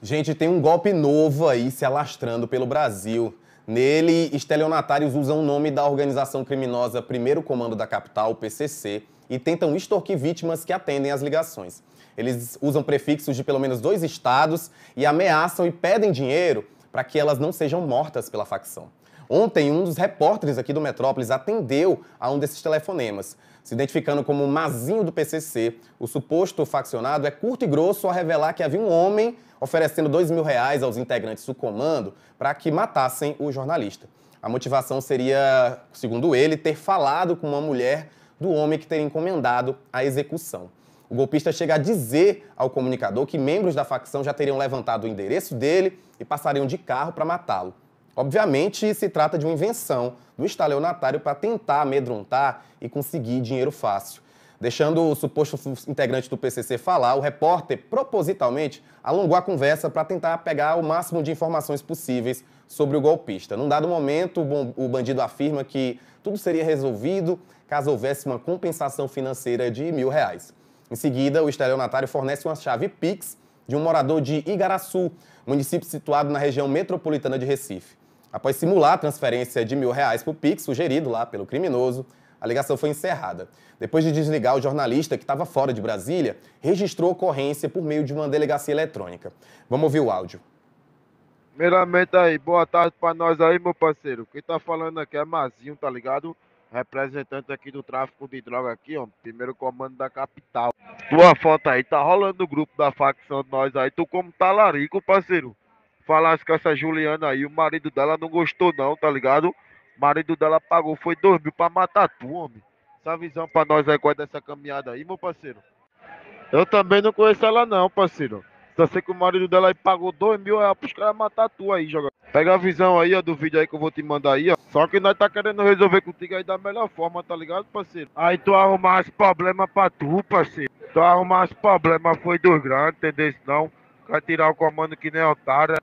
Gente, tem um golpe novo aí se alastrando pelo Brasil. Nele, estelionatários usam o nome da organização criminosa Primeiro Comando da Capital, PCC, e tentam extorquir vítimas que atendem às ligações. Eles usam prefixos de pelo menos dois estados e ameaçam e pedem dinheiro para que elas não sejam mortas pela facção. Ontem, um dos repórteres aqui do Metrópolis atendeu a um desses telefonemas. Se identificando como Mazinho do PCC, o suposto faccionado é curto e grosso ao revelar que havia um homem oferecendo dois mil reais aos integrantes do comando para que matassem o jornalista. A motivação seria, segundo ele, ter falado com uma mulher do homem que teria encomendado a execução. O golpista chega a dizer ao comunicador que membros da facção já teriam levantado o endereço dele e passariam de carro para matá-lo. Obviamente, se trata de uma invenção do estaleonatário para tentar amedrontar e conseguir dinheiro fácil. Deixando o suposto integrante do PCC falar, o repórter propositalmente alongou a conversa para tentar pegar o máximo de informações possíveis sobre o golpista. Num dado momento, o bandido afirma que tudo seria resolvido caso houvesse uma compensação financeira de mil reais. Em seguida, o estelionatário fornece uma chave Pix de um morador de Igaraçu, município situado na região metropolitana de Recife. Após simular a transferência de mil reais para o Pix, sugerido lá pelo criminoso, a ligação foi encerrada. Depois de desligar, o jornalista, que estava fora de Brasília, registrou a ocorrência por meio de uma delegacia eletrônica. Vamos ouvir o áudio. Primeiramente aí, boa tarde para nós aí, meu parceiro. Quem tá falando aqui é Mazinho, tá ligado? Representante aqui do tráfico de droga aqui, ó. Primeiro comando da capital. Tua foto aí tá rolando o grupo da facção de nós aí. Tu como talarico, tá, parceiro. Falasse com essa Juliana aí, o marido dela não gostou não, tá ligado? marido dela pagou, foi dois mil pra matar tu, homem. Essa visão pra nós aí, qual é dessa caminhada aí, meu parceiro? Eu também não conheço ela não, parceiro. Só sei que o marido dela aí pagou dois mil reais pros caras matar tu aí, joga. Pega a visão aí, ó, do vídeo aí que eu vou te mandar aí, ó. Só que nós tá querendo resolver contigo aí da melhor forma, tá ligado, parceiro? Aí tu arrumar as problemas pra tu, parceiro. Tu arrumar as problemas foi dos grandes, entendeu? Não, quer tirar o comando que nem otário.